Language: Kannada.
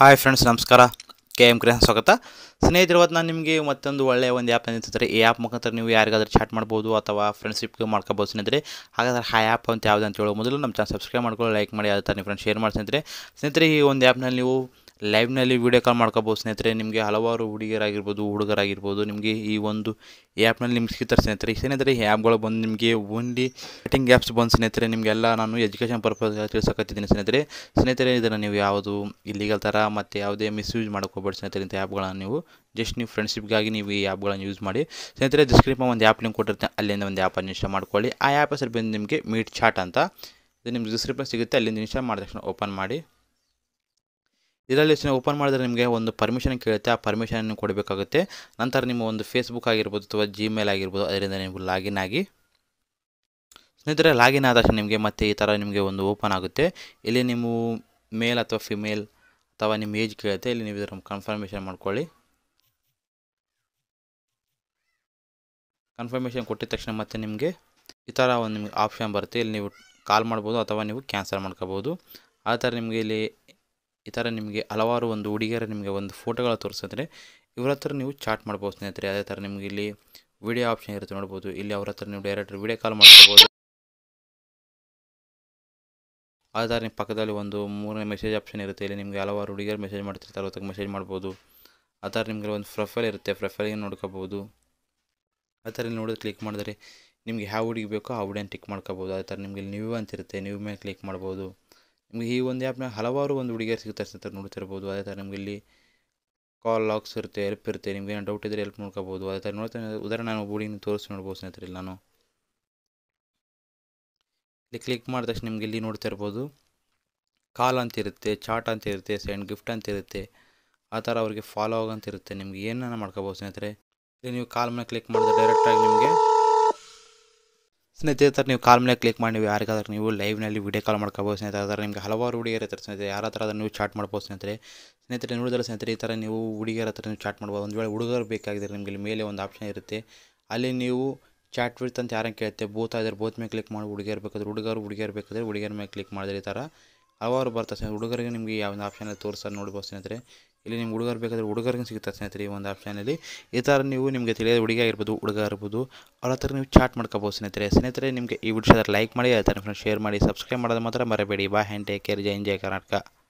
ಹಾಯ್ ಫ್ರೆಂಡ್ಸ್ ನಮಸ್ಕಾರ ಕೆ ಎಮ್ ಕೃಷ್ಣ ಸ್ವಾಗತ ಸ್ನೇಹಿತರು ಇವತ್ತು ನಾನು ನಿಮಗೆ ಮತ್ತೊಂದು ಒಳ್ಳೆಯ ಒಂದು ಆ್ಯಪ್ ಅಂತಾರೆ ಈ ಆ್ಯಪ್ ಮುಖಾಂತರ ನೀವು ಯಾರಿಗಾದ್ರೂ ಚಾಟ್ ಮಾಡ್ಬೋದು ಅಥವಾ ಫ್ರೆಂಡ್ಶಿಪ್ ಮಾಡ್ಕೋಬೋದು ಸ್ನೇಹಿತರೆ ಹಾಗಾದ್ರೆ ಆ ಆ್ಯಪ್ ಅಂತ ಯಾವುದಂತ ಹೇಳೋ ಮೊದಲು ನಮ್ಮ ಚಾನಲ್ ಸಬ್ಸ್ಕ್ರೈಬ್ ಮಾಡ್ಕೊಳ್ಳಿ ಲೈಕ್ ಮಾಡಿ ಅದರ ಥರ ನಿಮ್ಮ ಫ್ರೆಂಡ್ಸ್ ಶೇರ್ ಮಾಡಿ ಸ್ನೇಹಿತರೆ ಸ್ನೇಹಿತರೆ ಈ ಒಂದು ಆ್ಯಪ್ನಲ್ಲಿ ನೀವು ಲೈವ್ನಲ್ಲಿ ವೀಡಿಯೋ ಕಾಲ್ ಮಾಡ್ಕೋಬೋದು ಸ್ನೇಹಿತರೆ ನಿಮಗೆ ಹಲವಾರು ಹುಡುಗಿಯರಾಗಿರ್ಬೋದು ಹುಡುಗರಾಗಿರ್ಬೋದು ನಿಮಗೆ ಈ ಒಂದು ಆ್ಯಪ್ನಲ್ಲಿ ನಿಮ್ಗೆ ಸಿಗ್ತಾರೆ ಸ್ನೇಹಿತರೆ ಸ್ನೇಹಿತರೆ ಈ ಆ್ಯಪ್ಗಳು ಬಂದು ನಿಮಗೆ ಓನ್ಲಿ ಕಟಿಂಗ್ ಆ್ಯಪ್ಸ್ ಬಂದು ಸ್ನೇಹಿತರೆ ನಿಮಗೆಲ್ಲ ನಾನು ಎಜುಕೇಷನ್ ಪರ್ಪಸ್ ತಿಳಿಸಕತ್ತಿದ್ದೀನಿ ಸ್ನೇಹಿತರೆ ಸ್ನೇಹಿತರೆ ಇದನ್ನು ನೀವು ಯಾವುದು ಇಲ್ಲಿಗಲ್ ಥರ ಮತ್ತು ಯಾವುದೇ ಮಿಸ್ಯೂಸ್ ಮಾಡ್ಕೋಬೇಡಿ ಸ್ನೇಹಿತರೆ ಇಂಥ ಆ್ಯಪ್ಗಳನ್ನು ನೀವು ಜಸ್ಟ್ ನೀವು ಫ್ರೆಂಡ್ಶಿಪ್ಗಾಗಿ ನೀವು ಈ ಆ್ಯಪ್ಗಳನ್ನು ಯೂಸ್ ಮಾಡಿ ಸ್ನೇಹಿತರೆ ಡಿಸ್ಕ್ರಿಪ್ಷನ್ ಒಂದು ಆ್ಯಪ್ ಲಿಂಕ್ ಕೊಟ್ಟಿರ್ತೀನಿ ಅಲ್ಲಿಂದ ಒಂದು ಆ್ಯಪ್ ಇನ್ಸ್ಟಾಲ್ ಮಾಡ್ಕೊಳ್ಳಿ ಆ ಆ್ಯಪ್ ಹೆಸರು ಬಂದು ನಿಮಗೆ ಮೀಟ್ ಚಾಟ್ ಅಂತ ಇದು ನಿಮ್ಗೆ ಡಿಸ್ಕ್ರಿಪ್ಷನ್ ಸಿಗುತ್ತೆ ಅಲ್ಲಿಂದ ಇನ್ಸ್ಟಾಲ್ ಮಾಡಿದ ತಕ್ಷಣ ಓಪನ್ ಮಾಡಿ ಇದರಲ್ಲಿ ಸ್ನೇಹ ಓಪನ್ ಮಾಡಿದ್ರೆ ನಿಮಗೆ ಒಂದು ಪರ್ಮಿಷನ್ ಕೇಳುತ್ತೆ ಆ ಪರ್ಮಿಷನ್ ಕೊಡಬೇಕಾಗುತ್ತೆ ನಂತರ ನಿಮ್ಮ ಒಂದು ಫೇಸ್ಬುಕ್ ಆಗಿರ್ಬೋದು ಅಥವಾ ಜಿಮೇಲ್ ಆಗಿರ್ಬೋದು ಅದರಿಂದ ನೀವು ಲಾಗಿನ್ ಆಗಿ ಸ್ನೇಹಿತರೆ ಲಾಗಿನ್ ಆದ ತಕ್ಷಣ ನಿಮಗೆ ಮತ್ತೆ ಈ ಥರ ನಿಮಗೆ ಒಂದು ಓಪನ್ ಆಗುತ್ತೆ ಇಲ್ಲಿ ನೀವು ಮೇಲ್ ಅಥವಾ ಫಿಮೇಲ್ ಅಥವಾ ನಿಮ್ಮ ಏಜ್ ಕೇಳುತ್ತೆ ಇಲ್ಲಿ ನೀವು ಇದರ ಕನ್ಫರ್ಮೇಷನ್ ಮಾಡ್ಕೊಳ್ಳಿ ಕನ್ಫರ್ಮೇಷನ್ ಕೊಟ್ಟಿದ ತಕ್ಷಣ ಮತ್ತೆ ನಿಮಗೆ ಈ ಥರ ಒಂದು ನಿಮಗೆ ಆಪ್ಷನ್ ಬರುತ್ತೆ ಇಲ್ಲಿ ನೀವು ಕಾಲ್ ಮಾಡ್ಬೋದು ಅಥವಾ ನೀವು ಕ್ಯಾನ್ಸಲ್ ಮಾಡ್ಕೋಬೋದು ಆ ಥರ ನಿಮಗೆ ಇಲ್ಲಿ ಈ ಥರ ನಿಮಗೆ ಹಲವಾರು ಒಂದು ಹುಡುಗಿಯರ ನಿಮಗೆ ಒಂದು ಫೋಟೋಗಳು ತೋರಿಸಿದ್ರೆ ಇವ್ರ ಹತ್ರ ನೀವು ಚಾಟ್ ಮಾಡ್ಬೋದು ಸ್ನೇಹಿತರೆ ಅದೇ ಥರ ನಿಮಗೆ ಇಲ್ಲಿ ವಿಡಿಯೋ ಆಪ್ಷನ್ ಇರುತ್ತೆ ನೋಡ್ಬೋದು ಇಲ್ಲಿ ಅವ್ರ ಹತ್ರ ನೀವು ಡೈರೆಕ್ಟ್ ವಿಡಿಯೋ ಕಾಲ್ ಮಾಡ್ಕೋಬೋದು ಥರ ನಿಮ್ಮ ಪಕ್ಕದಲ್ಲಿ ಒಂದು ಮೂರನೇ ಮೆಸೇಜ್ ಆಪ್ಷನ್ ಇರುತ್ತೆ ಇಲ್ಲಿ ನಿಮಗೆ ಹಲವಾರು ಹುಡುಗಿಯರು ಮೆಸೇಜ್ ಮಾಡ್ತಿರ್ತಾರೆ ಅದಕ್ಕೆ ಮೆಸೇಜ್ ಮಾಡ್ಬೋದು ಆ ಥರ ನಿಮಗೆ ಒಂದು ಪ್ರೊಫೈಲ್ ಇರುತ್ತೆ ಪ್ರೊಫೈಲಿಗೆ ನೋಡ್ಕೋಬೋದು ಆ ಥರ ಇಲ್ಲಿ ನೋಡಿದ್ರೆ ಕ್ಲಿಕ್ ಮಾಡಿದ್ರೆ ನಿಮಗೆ ಯಾವ ಹುಡುಗಿ ಬೇಕೋ ಆ ಹುಡುಗಿಯನ್ನು ಟಿಕ್ ಮಾಡ್ಕೋಬೋದು ಆ ಥರ ನಿಮಗೆ ನ್ಯೂ ಅಂತಿರುತ್ತೆ ನ್ಯೂ ಮೇಲೆ ಕ್ಲಿಕ್ ಮಾಡ್ಬೋದು ನಿಮಗೆ ಈ ಒಂದು ಆ್ಯಪ್ನ ಹಲವಾರು ಒಂದು ಹುಡುಗಿಯರು ಸಿಗ್ತಾರೆ ಅಂತ ನೋಡ್ತಿರ್ಬೋದು ಅದೇ ಥರ ನಿಮಗೆ ಇಲ್ಲಿ ಕಾಲ್ ಲಾಕ್ಸ್ ಇರುತ್ತೆ ಹೆಲ್ಪ್ ಇರುತ್ತೆ ನಿಮ್ಗೆ ಏನೋ ಡೌಟ್ ಇದ್ದರೆ ಹೆಲ್ಪ್ ನೋಡ್ಕೋಬೋದು ಅದೇ ಥರ ನೋಡ್ತಾನೆ ಉದಾಹರಣೆ ನಾನು ಹುಡುಗಿನ ತೋರಿಸಿ ನೋಡ್ಬೋದು ಸ್ನೇಹಿತರೆ ನಾನು ಇಲ್ಲಿ ಕ್ಲಿಕ್ ಮಾಡಿದ ತಕ್ಷಣ ನಿಮ್ಗೆ ಇಲ್ಲಿ ನೋಡ್ತಾ ಇರ್ಬೋದು ಕಾಲ್ ಅಂತ ಇರುತ್ತೆ ಚಾಟ್ ಅಂತ ಇರುತ್ತೆ ಸೆಂಡ್ ಗಿಫ್ಟ್ ಅಂತ ಇರುತ್ತೆ ಆ ಥರ ಅವ್ರಿಗೆ ಫಾಲೋ ಇರುತ್ತೆ ನಿಮ್ಗೆ ಏನನ್ನ ಮಾಡ್ಕೋಬೋದು ಸ್ನೇಹಿತರೆ ಇಲ್ಲಿ ನೀವು ಕಾಲ್ ಮೇಲೆ ಕ್ಲಿಕ್ ಮಾಡಿದ್ರೆ ಡೈರೆಕ್ಟಾಗಿ ನಿಮಗೆ ಸ್ನೇಹಿತರೆ ನೀವು ಕಾಲ್ ಮೇಲೆ ಕ್ಲಿಕ್ ಮಾಡಿ ನೀವು ಯಾರಿಗಾದ್ರೂ ನೀವು ಲೈವ್ನಲ್ಲಿ ವಿಡಿಯೋ ಕಾಲ್ ಮಾಡ್ಕೋಬೋದು ಸ್ನೇಹಿತರೆ ಅದರ ನಿಮಗೆ ಹಲವಾರು ಹುಡುಗಿಯರ ಹತ್ರ ಸ್ನೇಹಿತರೆ ಯಾರ ಹತ್ರ ನೀವು ಚಾಟ್ ಮಾಡ್ಬೋದು ಸ್ನೇಹಿತರೆ ಸ್ನೇಹಿತರೆ ನೋಡಿದ್ರೆ ಸ್ನೇಹಿತರೆ ಈ ಥರ ನೀವು ಹುಡುಗಿಯರ ಹತ್ರ ನೀವು ಚಾಟ್ ಮಾಡ್ಬೋದು ಒಂದು ವೇಳೆ ಹುಡುಗರು ಬೇಕಾಗಿದ್ದರೆ ನಿಮಗೆ ಇಲ್ಲಿ ಮೇಲೆ ಒಂದು ಆಪ್ಷನ್ ಇರುತ್ತೆ ಅಲ್ಲಿ ನೀವು ಚಾಟ್ ವಿಡ್ತ್ ಅಂತ ಕೇಳುತ್ತೆ ಬೋತ್ ಆದರೆ ಬೋತ್ ಮೇಲೆ ಕ್ಲಿಕ್ ಮಾಡಿ ಹುಡುಗಿಯರು ಬೇಕಾದ್ರೆ ಹುಡುಗರು ಹುಡುಗಿಯರು ಬೇಕಾದರೆ ಹುಡುಗಿಯರ ಮೇಲೆ ಕ್ಲಿಕ್ ಮಾಡಿದ್ರೆ ಈ ಥರ ಹಲವಾರು ಬರ್ತದೆ ಸ್ನೇಹಿತರೆ ಹುಡುಗರಿಗೆ ನಿಮಗೆ ಯಾವ ಆಪ್ಷನಲ್ಲಿ ತೋರಿಸ್ತಾರೆ ನೋಡ್ಬೋದು ಸ್ನೇಹಿತರೆ ಇಲ್ಲಿ ನಿಮ್ಗೆ ಹುಡುಗರು ಬೇಕಾದರೆ ಹುಡುಗರಿಗೆ ಸಿಗುತ್ತೆ ಸ್ನೇಹಿತರೆ ಈ ಒಂದು ಆಪ್ಷನಲ್ಲಿ ಈ ಥರ ನೀವು ನಿಮಗೆ ತಿಳಿಯೋದು ಹುಡುಗಿ ಆಗಿರ್ಬೋದು ಹುಡುಗ ಇರ್ಬೋದು ಅವ್ರ ಹತ್ರ ನೀವು ಚಾಟ್ ಮಾಡ್ಕೋಬೋದು ಸ್ನೇಹಿತರೆ ಸ್ನೇಹಿತರೆ ನಿಮಗೆ ಈ ವಿಡಿಯೋ ಲೈಕ್ ಮಾಡಿ ಆ ಥರ ಶೇರ್ ಮಾಡಿ ಸಬ್ಸ್ಕ್ರೈಬ್ ಮಾಡೋದು ಮಾತ್ರ ಮರಬೇಡಿ ಬಾ ಹ್ಯಾಂಡ್ ಟೇಕ್ ಕೇರ್ ಜೈ ಜಯ ಕರ್ನಾಟಕ